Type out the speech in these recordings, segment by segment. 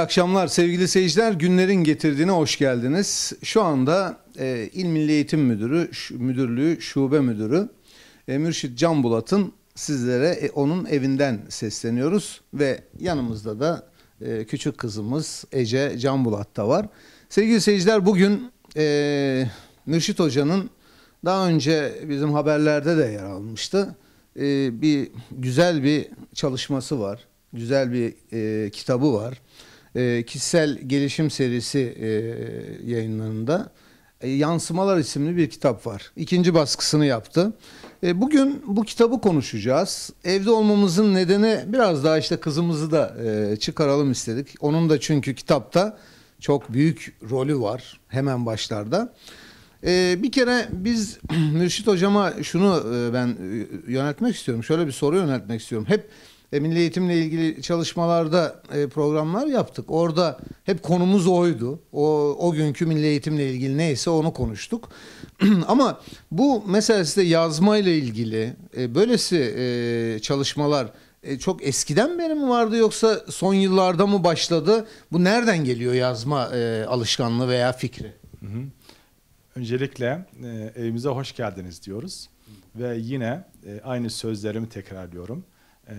akşamlar sevgili seyirciler. Günlerin getirdiğine hoş geldiniz. Şu anda e, İl Milli Eğitim Müdürü, Müdürlüğü Şube Müdürü e, Mürşit Can Bulat'ın sizlere e, onun evinden sesleniyoruz ve yanımızda da e, küçük kızımız Ece Can Bulat da var. Sevgili seyirciler bugün e, Mürşit Hoca'nın daha önce bizim haberlerde de yer almıştı. E, bir güzel bir çalışması var. Güzel bir e, kitabı var e, kişisel gelişim serisi e, yayınlarında e, Yansımalar isimli bir kitap var. İkinci baskısını yaptı. E, bugün bu kitabı konuşacağız. Evde olmamızın nedeni biraz daha işte kızımızı da e, çıkaralım istedik. Onun da çünkü kitapta çok büyük rolü var hemen başlarda. Ee, bir kere biz Mürşit hocama şunu e, ben e, yöneltmek istiyorum. Şöyle bir soru yöneltmek istiyorum. Hep e, milli eğitimle ilgili çalışmalarda e, programlar yaptık. Orada hep konumuz oydu. O, o günkü milli eğitimle ilgili neyse onu konuştuk. Ama bu meselesi de yazmayla ilgili e, böylesi e, çalışmalar e, çok eskiden beri mi vardı yoksa son yıllarda mı başladı? Bu nereden geliyor yazma e, alışkanlığı veya fikri? Hı hı. Öncelikle e, evimize hoş geldiniz diyoruz. Ve yine e, aynı sözlerimi tekrarlıyorum. E,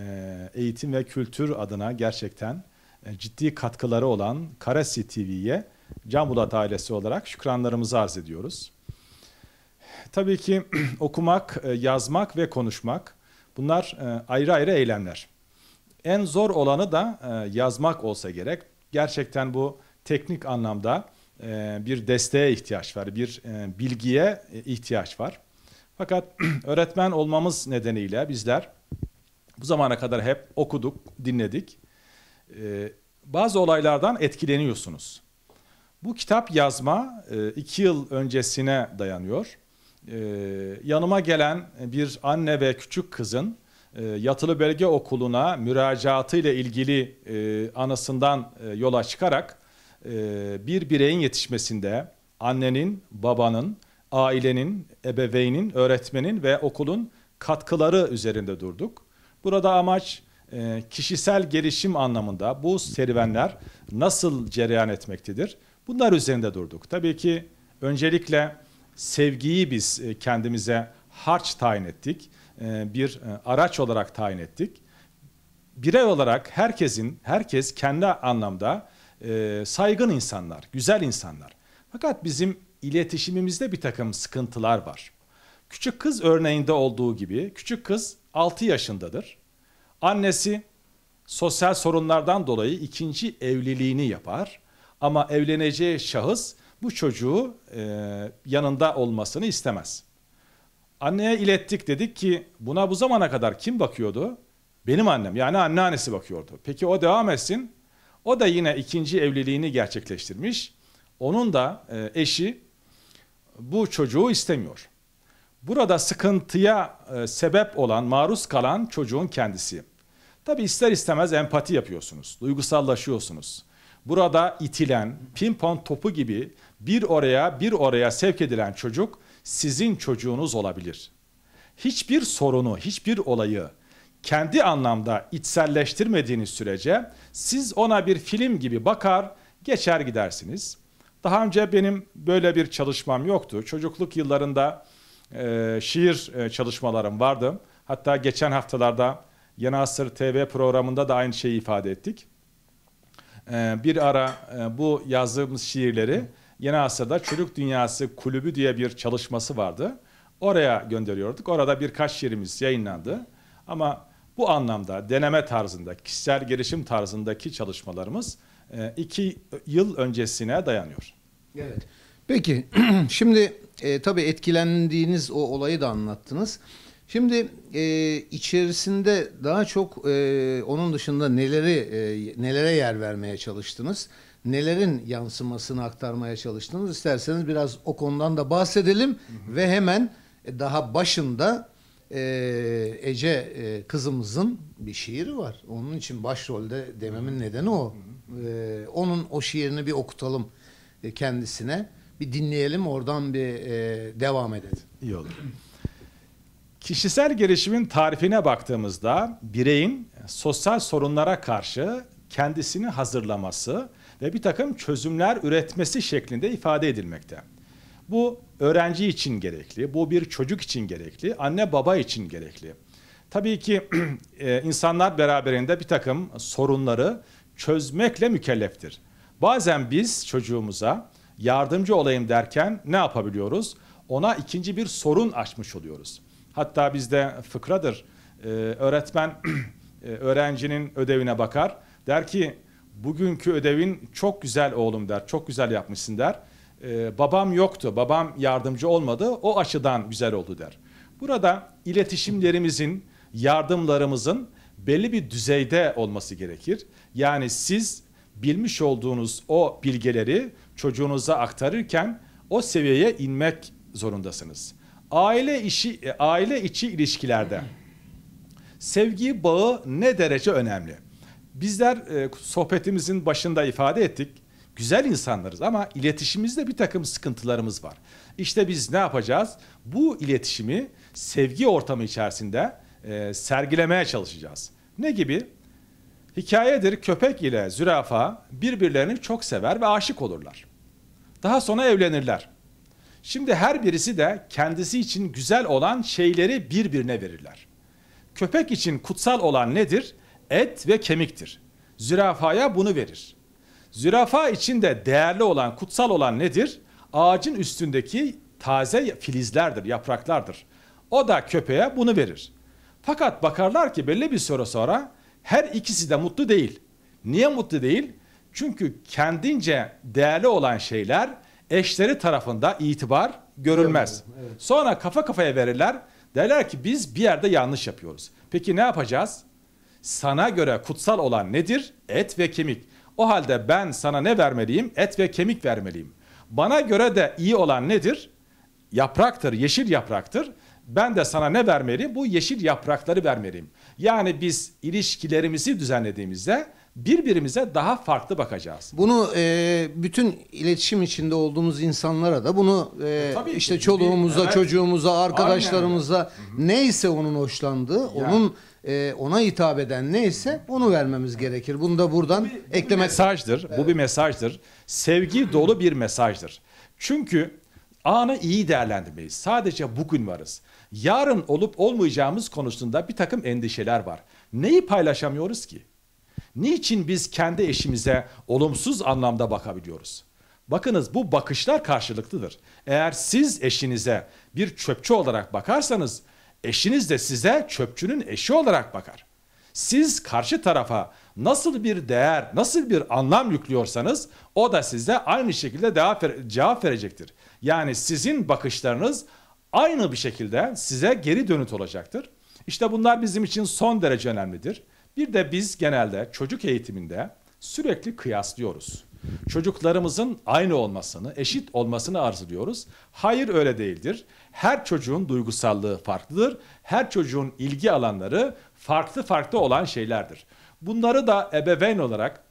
eğitim ve kültür adına gerçekten e, ciddi katkıları olan Karasi TV'ye Canbulat ailesi olarak şükranlarımızı arz ediyoruz. Tabii ki okumak, e, yazmak ve konuşmak bunlar ayrı ayrı eylemler. En zor olanı da yazmak olsa gerek. Gerçekten bu teknik anlamda bir desteğe ihtiyaç var, bir bilgiye ihtiyaç var. Fakat öğretmen olmamız nedeniyle bizler bu zamana kadar hep okuduk, dinledik. Ee, bazı olaylardan etkileniyorsunuz. Bu kitap yazma e, iki yıl öncesine dayanıyor. Ee, yanıma gelen bir anne ve küçük kızın e, yatılı belge okuluna müracaatı ile ilgili e, anasından e, yola çıkarak e, bir bireyin yetişmesinde annenin, babanın, ailenin, ebeveynin, öğretmenin ve okulun katkıları üzerinde durduk. Burada amaç e, kişisel gelişim anlamında bu serüvenler nasıl cereyan etmektedir? Bunlar üzerinde durduk. Tabii ki öncelikle sevgiyi biz e, kendimize harç tayin ettik. E, bir araç olarak tayin ettik. Birey olarak herkesin, herkes kendi anlamda saygın insanlar, güzel insanlar. Fakat bizim iletişimimizde bir takım sıkıntılar var. Küçük kız örneğinde olduğu gibi küçük kız 6 yaşındadır. Annesi sosyal sorunlardan dolayı ikinci evliliğini yapar ama evleneceği şahıs bu çocuğu e, yanında olmasını istemez. Anneye ilettik dedik ki buna bu zamana kadar kim bakıyordu? Benim annem yani anneannesi bakıyordu. Peki o devam etsin. O da yine ikinci evliliğini gerçekleştirmiş. Onun da e, eşi bu çocuğu istemiyor. Burada sıkıntıya e, sebep olan, maruz kalan çocuğun kendisi. Tabi ister istemez empati yapıyorsunuz, duygusallaşıyorsunuz. Burada itilen, pimpon topu gibi bir oraya bir oraya sevk edilen çocuk sizin çocuğunuz olabilir. Hiçbir sorunu, hiçbir olayı kendi anlamda içselleştirmediğiniz sürece siz ona bir film gibi bakar, geçer gidersiniz. Daha önce benim böyle bir çalışmam yoktu. Çocukluk yıllarında e, şiir e, çalışmalarım vardı. Hatta geçen haftalarda Yeni Asır TV programında da aynı şeyi ifade ettik. E, bir ara e, bu yazdığımız şiirleri Yeni Asır'da Çocuk Dünyası Kulübü diye bir çalışması vardı. Oraya gönderiyorduk. Orada birkaç şiirimiz yayınlandı. Ama bu anlamda deneme tarzında, kişisel gelişim tarzındaki çalışmalarımız e, iki yıl öncesine dayanıyor. Evet. Peki şimdi e, tabii etkilendiğiniz o olayı da anlattınız. Şimdi e, içerisinde daha çok e, onun dışında neleri e, nelere yer vermeye çalıştınız? Nelerin yansımasını aktarmaya çalıştınız? İsterseniz biraz o konudan da bahsedelim hı hı. ve hemen e, daha başında e, Ece e, kızımızın bir şiiri var. Onun için başrolde dememin nedeni o. E, onun o şiirini bir okutalım e, kendisine bir dinleyelim oradan bir e, devam edelim. İyi olur. Kişisel gelişimin tarifine baktığımızda bireyin sosyal sorunlara karşı kendisini hazırlaması ve bir takım çözümler üretmesi şeklinde ifade edilmekte. Bu öğrenci için gerekli, bu bir çocuk için gerekli, anne baba için gerekli. Tabii ki e, insanlar beraberinde bir takım sorunları çözmekle mükelleftir. Bazen biz çocuğumuza yardımcı olayım derken ne yapabiliyoruz? Ona ikinci bir sorun açmış oluyoruz. Hatta bizde fıkradır. Ee, öğretmen e, öğrencinin ödevine bakar. Der ki bugünkü ödevin çok güzel oğlum der. Çok güzel yapmışsın der. Ee, babam yoktu. Babam yardımcı olmadı. O açıdan güzel oldu der. Burada iletişimlerimizin, yardımlarımızın belli bir düzeyde olması gerekir. Yani siz bilmiş olduğunuz o bilgeleri çocuğunuza aktarırken o seviyeye inmek zorundasınız. Aile işi e, aile içi ilişkilerde sevgi bağı ne derece önemli? Bizler e, sohbetimizin başında ifade ettik. Güzel insanlarız ama iletişimimizde bir takım sıkıntılarımız var. İşte biz ne yapacağız? Bu iletişimi sevgi ortamı içerisinde e, sergilemeye çalışacağız. Ne gibi? Hikayedir köpek ile zürafa birbirlerini çok sever ve aşık olurlar. Daha sonra evlenirler. Şimdi her birisi de kendisi için güzel olan şeyleri birbirine verirler. Köpek için kutsal olan nedir? Et ve kemiktir. Zürafaya bunu verir. Zürafa için de değerli olan, kutsal olan nedir? Ağacın üstündeki taze filizlerdir, yapraklardır. O da köpeğe bunu verir. Fakat bakarlar ki belli bir süre sonra her ikisi de mutlu değil. Niye mutlu değil? Çünkü kendince değerli olan şeyler eşleri tarafında itibar görülmez. Evet, evet. Sonra kafa kafaya verirler. Derler ki biz bir yerde yanlış yapıyoruz. Peki ne yapacağız? Sana göre kutsal olan nedir? Et ve kemik. O halde ben sana ne vermeliyim? Et ve kemik vermeliyim. Bana göre de iyi olan nedir? Yapraktır, yeşil yapraktır. Ben de sana ne vermeliyim? Bu yeşil yaprakları vermeliyim. Yani biz ilişkilerimizi düzenlediğimizde birbirimize daha farklı bakacağız. Bunu e, bütün iletişim içinde olduğumuz insanlara da bunu e, e Tabii işte ki, çoluğumuza, bir, evet. çocuğumuza, arkadaşlarımıza neyse onun hoşlandığı, yani. onun e, ona hitap eden neyse onu vermemiz gerekir. Bunu da buradan bu bir, eklemek bir mesajdır. Evet. Bu bir mesajdır. Sevgi dolu bir mesajdır. Çünkü anı iyi değerlendirmeyiz. Sadece bugün varız. Yarın olup olmayacağımız konusunda bir takım endişeler var. Neyi paylaşamıyoruz ki? Niçin biz kendi eşimize olumsuz anlamda bakabiliyoruz? Bakınız bu bakışlar karşılıklıdır. Eğer siz eşinize bir çöpçü olarak bakarsanız eşiniz de size çöpçünün eşi olarak bakar. Siz karşı tarafa nasıl bir değer, nasıl bir anlam yüklüyorsanız o da size aynı şekilde cevap verecektir. Yani sizin bakışlarınız aynı bir şekilde size geri dönüt olacaktır. İşte bunlar bizim için son derece önemlidir. Bir de biz genelde çocuk eğitiminde sürekli kıyaslıyoruz. Çocuklarımızın aynı olmasını, eşit olmasını arzuluyoruz. Hayır öyle değildir. Her çocuğun duygusallığı farklıdır. Her çocuğun ilgi alanları farklı farklı olan şeylerdir. Bunları da ebeveyn olarak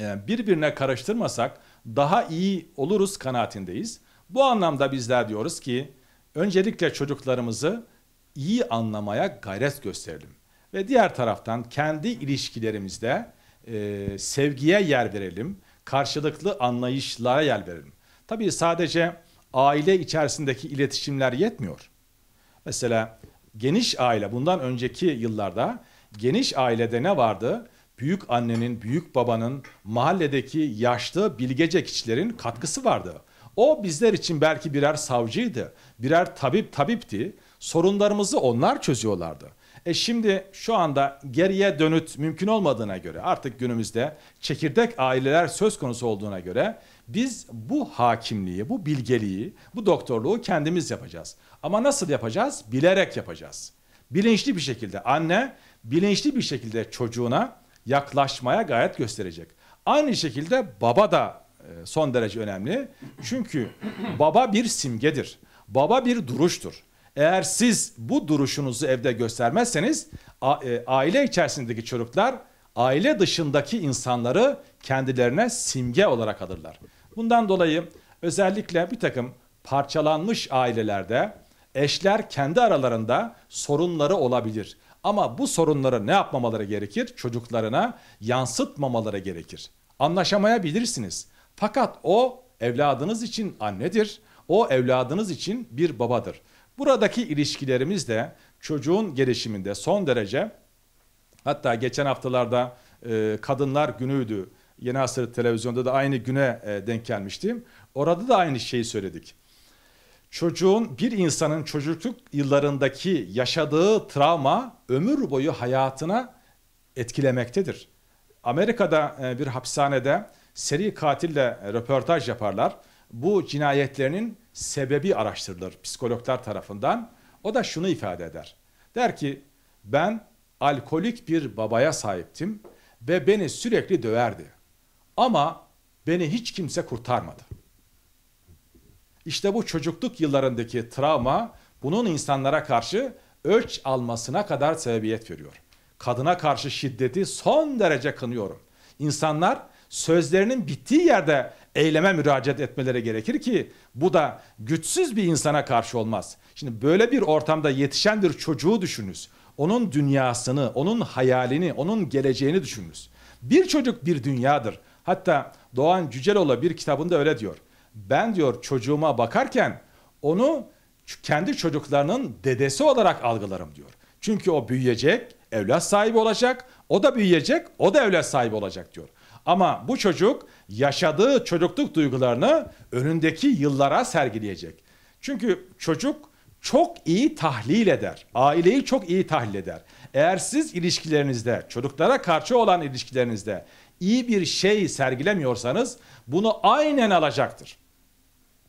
e, birbirine karıştırmasak daha iyi oluruz kanaatindeyiz. Bu anlamda bizler diyoruz ki öncelikle çocuklarımızı iyi anlamaya gayret gösterelim. Ve diğer taraftan kendi ilişkilerimizde e, sevgiye yer verelim, karşılıklı anlayışlara yer verelim. Tabii sadece aile içerisindeki iletişimler yetmiyor. Mesela geniş aile, bundan önceki yıllarda geniş ailede ne vardı? Büyük annenin, büyük babanın, mahalledeki yaşlı bilgece kişilerin katkısı vardı. O bizler için belki birer savcıydı, birer tabip tabipti. Sorunlarımızı onlar çözüyorlardı. E şimdi şu anda geriye dönüt mümkün olmadığına göre artık günümüzde çekirdek aileler söz konusu olduğuna göre biz bu hakimliği, bu bilgeliği, bu doktorluğu kendimiz yapacağız. Ama nasıl yapacağız? Bilerek yapacağız. Bilinçli bir şekilde anne bilinçli bir şekilde çocuğuna yaklaşmaya gayet gösterecek. Aynı şekilde baba da e, son derece önemli. Çünkü baba bir simgedir. Baba bir duruştur. Eğer siz bu duruşunuzu evde göstermezseniz e, aile içerisindeki çocuklar aile dışındaki insanları kendilerine simge olarak alırlar. Bundan dolayı özellikle bir takım parçalanmış ailelerde eşler kendi aralarında sorunları olabilir. Ama bu sorunları ne yapmamaları gerekir? Çocuklarına yansıtmamaları gerekir. Anlaşamayabilirsiniz. Fakat o evladınız için annedir. O evladınız için bir babadır. Buradaki ilişkilerimiz de çocuğun gelişiminde son derece hatta geçen haftalarda e, kadınlar günüydü. Yeni Asır televizyonda da aynı güne e, denk gelmiştim. Orada da aynı şeyi söyledik. Çocuğun bir insanın çocukluk yıllarındaki yaşadığı travma ömür boyu hayatına etkilemektedir. Amerika'da e, bir hapishanede seri katille e, röportaj yaparlar bu cinayetlerinin sebebi araştırılır psikologlar tarafından. O da şunu ifade eder. Der ki ben alkolik bir babaya sahiptim ve beni sürekli döverdi. Ama beni hiç kimse kurtarmadı. İşte bu çocukluk yıllarındaki travma bunun insanlara karşı ölç almasına kadar sebebiyet veriyor. Kadına karşı şiddeti son derece kınıyorum. İnsanlar sözlerinin bittiği yerde eyleme müracaat etmeleri gerekir ki bu da güçsüz bir insana karşı olmaz. Şimdi böyle bir ortamda yetişen bir çocuğu düşününüz. Onun dünyasını, onun hayalini, onun geleceğini düşününüz. Bir çocuk bir dünyadır. Hatta Doğan Cüceloğlu bir kitabında öyle diyor. Ben diyor çocuğuma bakarken onu kendi çocuklarının dedesi olarak algılarım diyor. Çünkü o büyüyecek, evlat sahibi olacak, o da büyüyecek, o da evlat sahibi olacak diyor. Ama bu çocuk yaşadığı çocukluk duygularını önündeki yıllara sergileyecek. Çünkü çocuk çok iyi tahlil eder. Aileyi çok iyi tahlil eder. Eğer siz ilişkilerinizde, çocuklara karşı olan ilişkilerinizde iyi bir şey sergilemiyorsanız bunu aynen alacaktır.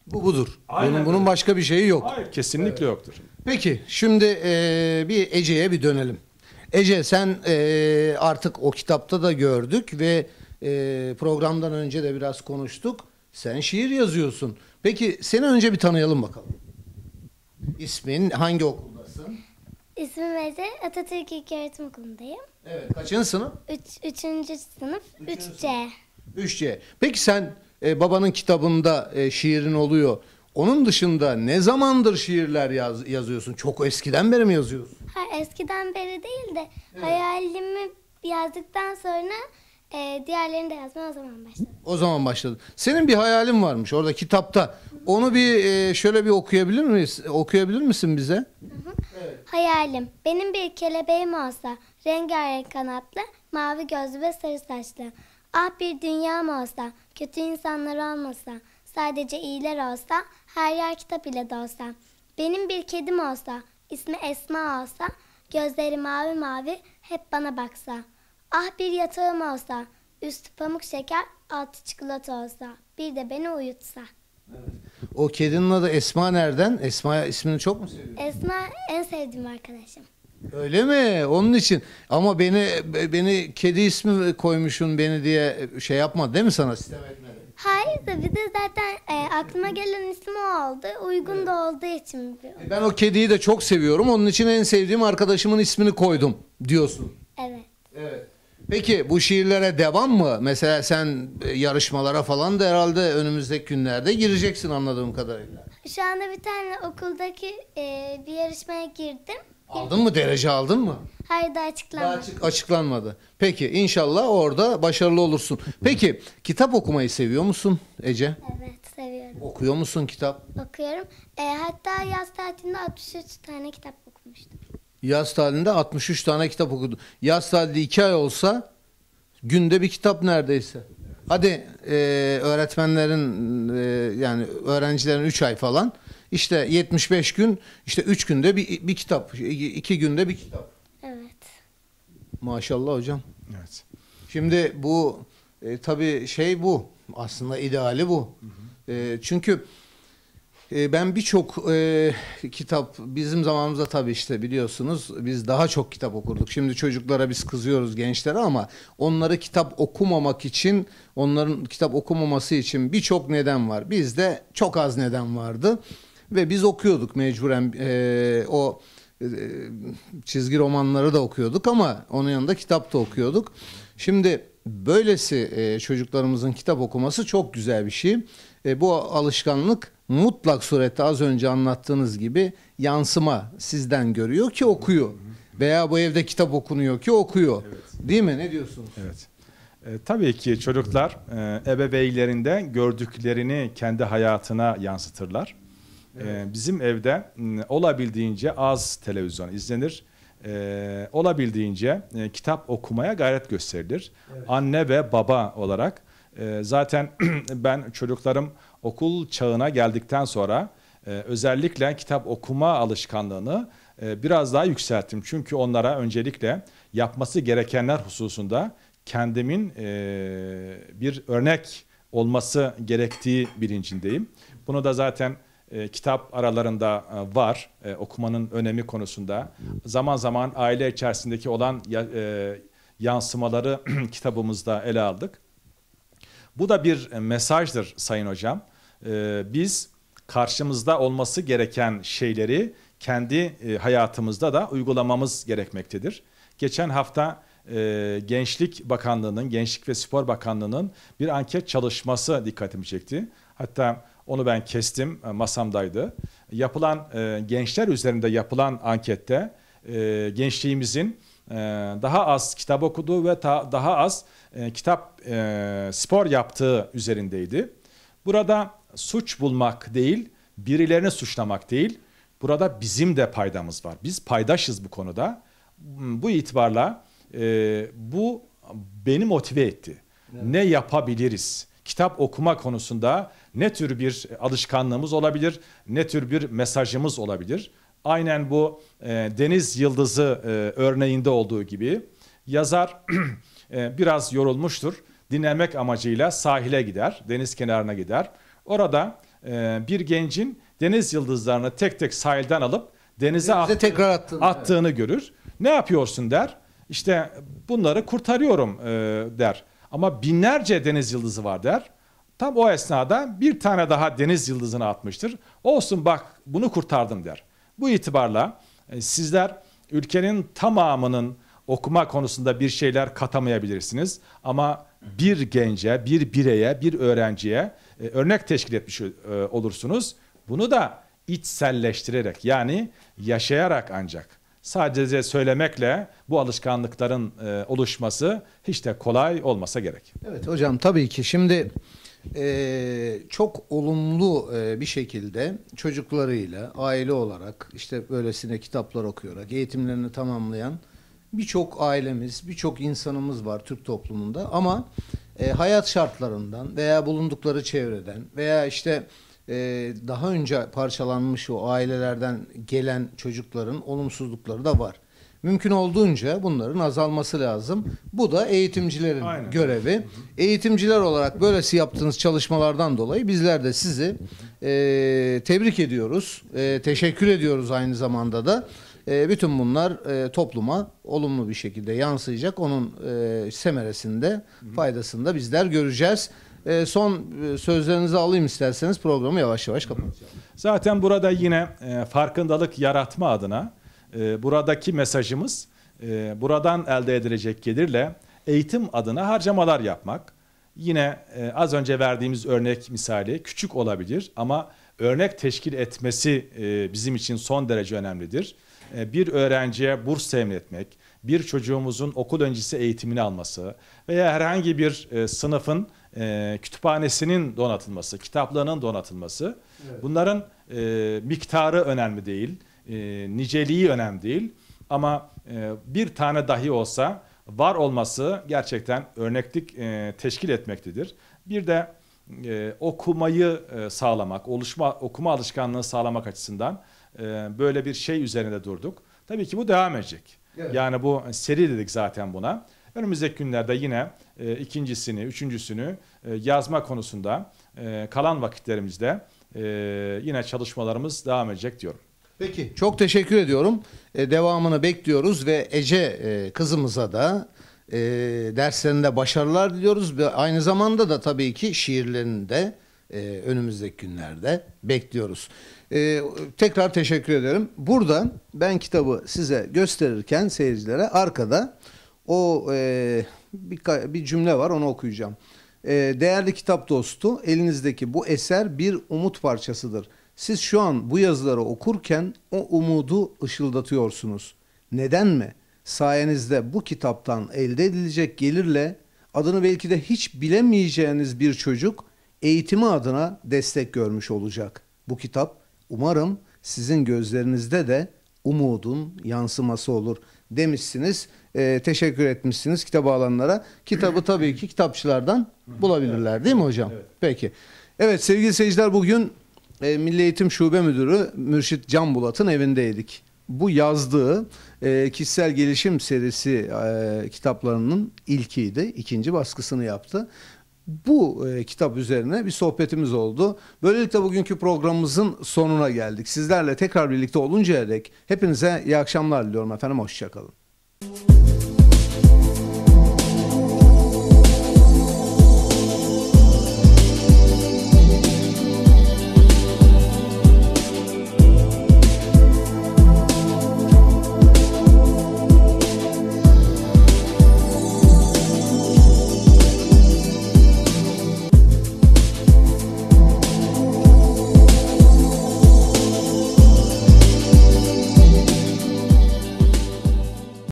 Bu budur. Aynen bunun, bunun başka bir şeyi yok. Hayır, kesinlikle evet. yoktur. Peki şimdi e, bir Ece'ye bir dönelim. Ece sen e, artık o kitapta da gördük ve e, programdan önce de biraz konuştuk. Sen şiir yazıyorsun. Peki seni önce bir tanıyalım bakalım. İsmin, hangi okuldasın? İsmim Ece. Atatürk İlköğretim Okulu'ndayım. Evet, kaçıncı sınıf? Üç, üçüncü sınıf, 3C. 3C. Peki sen e, babanın kitabında e, şiirin oluyor. Onun dışında ne zamandır şiirler yaz, yazıyorsun? Çok eskiden beri mi yazıyorsun? Ha, eskiden beri değil de evet. hayalimi yazdıktan sonra ee, diğerlerini de yazmaya o zaman başladım. O zaman başladım. Senin bir hayalin varmış orada kitapta. Onu bir e, şöyle bir okuyabilir miyiz? Okuyabilir misin bize? Hayalim, benim bir kelebeğim olsa, rengarenk kanatlı, mavi gözlü ve sarı saçlı. Ah bir dünyam olsa, kötü insanlar olmasa, sadece iyiler olsa, her yer kitap ile dolsa. Benim bir kedim olsa, ismi Esma olsa, gözleri mavi mavi, hep bana baksa. Ah bir yatağım olsa, üstü pamuk şeker, altı çikolata olsa, bir de beni uyutsa. Evet. O kedinin adı Esma nereden? Esma ismini çok mu seviyorsun? Esma en sevdiğim arkadaşım. Öyle mi? Onun için. Ama beni beni kedi ismi koymuşsun beni diye şey yapma, değil mi sana sistem etmedi? Hayır bir de zaten e, aklıma gelen ismi o oldu. Uygun evet. da olduğu için. E, ben o kediyi de çok seviyorum. Onun için en sevdiğim arkadaşımın ismini koydum diyorsun. Evet. Evet. Peki bu şiirlere devam mı? Mesela sen e, yarışmalara falan da herhalde önümüzdeki günlerde gireceksin anladığım kadarıyla. Şu anda bir tane okuldaki e, bir yarışmaya girdim. Aldın mı derece aldın mı? Hayır da açıklanmadı. Daha açık- açıklanmadı. Peki inşallah orada başarılı olursun. Peki kitap okumayı seviyor musun Ece? Evet seviyorum. Okuyor musun kitap? Okuyorum. E, hatta yaz tatilinde 63 tane kitap okumuştum. Yaz tatilinde 63 tane kitap okudu. Yaz tatilde 2 ay olsa günde bir kitap neredeyse. Hadi e, öğretmenlerin e, yani öğrencilerin 3 ay falan işte 75 gün işte 3 günde bir, bir kitap 2 günde bir kitap. Evet. Maşallah hocam. Evet. Şimdi bu e, tabii şey bu aslında ideali bu. Hı hı. E, çünkü ee, ben birçok e, kitap, bizim zamanımızda tabii işte biliyorsunuz biz daha çok kitap okurduk. Şimdi çocuklara biz kızıyoruz gençlere ama onları kitap okumamak için, onların kitap okumaması için birçok neden var. Bizde çok az neden vardı ve biz okuyorduk mecburen e, o e, çizgi romanları da okuyorduk ama onun yanında kitap da okuyorduk. Şimdi böylesi e, çocuklarımızın kitap okuması çok güzel bir şey. E, bu alışkanlık mutlak surette az önce anlattığınız gibi yansıma sizden görüyor ki okuyor. Veya bu evde kitap okunuyor ki okuyor. Evet. Değil mi? Ne diyorsunuz? Evet. E, tabii ki çocuklar e, ebeveynlerinde gördüklerini kendi hayatına yansıtırlar. E, evet. E, bizim evde olabildiğince az televizyon izlenir. E, olabildiğince e, kitap okumaya gayret gösterilir. Evet. Anne ve baba olarak e, zaten ben çocuklarım okul çağına geldikten sonra e, özellikle kitap okuma alışkanlığını e, biraz daha yükselttim. Çünkü onlara öncelikle yapması gerekenler hususunda kendimin e, bir örnek olması gerektiği bilincindeyim. Bunu da zaten kitap aralarında var okumanın önemi konusunda. Zaman zaman aile içerisindeki olan ya, yansımaları kitabımızda ele aldık. Bu da bir mesajdır Sayın Hocam. Ee, biz karşımızda olması gereken şeyleri kendi e, hayatımızda da uygulamamız gerekmektedir. Geçen hafta e, Gençlik Bakanlığı'nın, Gençlik ve Spor Bakanlığı'nın bir anket çalışması dikkatimi çekti. Hatta onu ben kestim, e, masamdaydı. Yapılan gençler üzerinde yapılan ankette gençliğimizin daha az kitap okuduğu ve daha az kitap spor yaptığı üzerindeydi. Burada suç bulmak değil, birilerini suçlamak değil. Burada bizim de paydamız var. Biz paydaşız bu konuda. Hmm, bu itibarla e, bu beni motive etti. Evet. Ne yapabiliriz? Kitap okuma konusunda ne tür bir alışkanlığımız olabilir, ne tür bir mesajımız olabilir? Aynen bu e, Deniz Yıldızı e, örneğinde olduğu gibi yazar e, biraz yorulmuştur. Dinlemek amacıyla sahile gider, deniz kenarına gider Orada e, bir gencin deniz yıldızlarını tek tek sahilden alıp denize, attı, tekrar attığını, attığını evet. görür. Ne yapıyorsun der. İşte bunları kurtarıyorum e, der. Ama binlerce deniz yıldızı var der. Tam o esnada bir tane daha deniz yıldızını atmıştır. Olsun bak bunu kurtardım der. Bu itibarla e, sizler ülkenin tamamının okuma konusunda bir şeyler katamayabilirsiniz. Ama bir gence, bir bireye, bir öğrenciye e, örnek teşkil etmiş e, olursunuz. Bunu da içselleştirerek yani yaşayarak ancak sadece söylemekle bu alışkanlıkların e, oluşması hiç de kolay olmasa gerek. Evet hocam tabii ki şimdi çok olumlu bir şekilde çocuklarıyla aile olarak işte böylesine kitaplar okuyarak eğitimlerini tamamlayan birçok ailemiz, birçok insanımız var Türk toplumunda ama e, hayat şartlarından veya bulundukları çevreden veya işte e, daha önce parçalanmış o ailelerden gelen çocukların olumsuzlukları da var. Mümkün olduğunca bunların azalması lazım. Bu da eğitimcilerin Aynen. görevi. Eğitimciler olarak böylesi yaptığınız çalışmalardan dolayı bizler de sizi e, tebrik ediyoruz. E, teşekkür ediyoruz aynı zamanda da. E, bütün bunlar e, topluma olumlu bir şekilde yansıyacak. Onun e, semeresinde, faydasında bizler göreceğiz. E, son e, sözlerinizi alayım isterseniz programı yavaş yavaş kapatacağım. Zaten burada yine e, farkındalık yaratma adına e, buradaki mesajımız e, buradan elde edilecek gelirle eğitim adına harcamalar yapmak. Yine e, az önce verdiğimiz örnek misali küçük olabilir ama örnek teşkil etmesi e, bizim için son derece önemlidir. E, bir öğrenciye burs temin etmek, bir çocuğumuzun okul öncesi eğitimini alması veya herhangi bir e, sınıfın e, kütüphanesinin donatılması, kitaplarının donatılması bunların miktarı önemli değil, niceliği önemli değil ama bir tane dahi olsa var olması gerçekten örneklik teşkil etmektedir. Bir de okumayı sağlamak, oluşma okuma alışkanlığını sağlamak açısından ee, böyle bir şey üzerinde durduk. Tabii ki bu devam edecek. Evet. Yani bu seri dedik zaten buna. Önümüzdeki günlerde yine e, ikincisini, üçüncüsünü e, yazma konusunda e, kalan vakitlerimizde e, yine çalışmalarımız devam edecek diyorum. Peki çok teşekkür ediyorum. E, devamını bekliyoruz ve Ece e, kızımıza da e, derslerinde başarılar diliyoruz. Ve aynı zamanda da tabii ki şiirlerinde e, önümüzdeki günlerde bekliyoruz. E, tekrar teşekkür ederim. Buradan ben kitabı size gösterirken seyircilere arkada o e, bir, bir cümle var onu okuyacağım. E, değerli kitap dostu elinizdeki bu eser bir umut parçasıdır. Siz şu an bu yazıları okurken o umudu ışıldatıyorsunuz. Neden mi? Sayenizde bu kitaptan elde edilecek gelirle adını belki de hiç bilemeyeceğiniz bir çocuk eğitimi adına destek görmüş olacak. Bu kitap umarım sizin gözlerinizde de umudun yansıması olur demişsiniz. E, teşekkür etmişsiniz kitabı alanlara. Kitabı tabii ki kitapçılardan bulabilirler değil mi hocam? Evet. Peki. Evet sevgili seyirciler bugün e, Milli Eğitim Şube Müdürü Mürşit Can Bulat'ın evindeydik. Bu yazdığı e, kişisel gelişim serisi e, kitaplarının ilkiydi. İkinci baskısını yaptı. Bu e, kitap üzerine bir sohbetimiz oldu. Böylelikle bugünkü programımızın sonuna geldik. Sizlerle tekrar birlikte oluncaya dek hepinize iyi akşamlar diliyorum efendim. Hoşçakalın.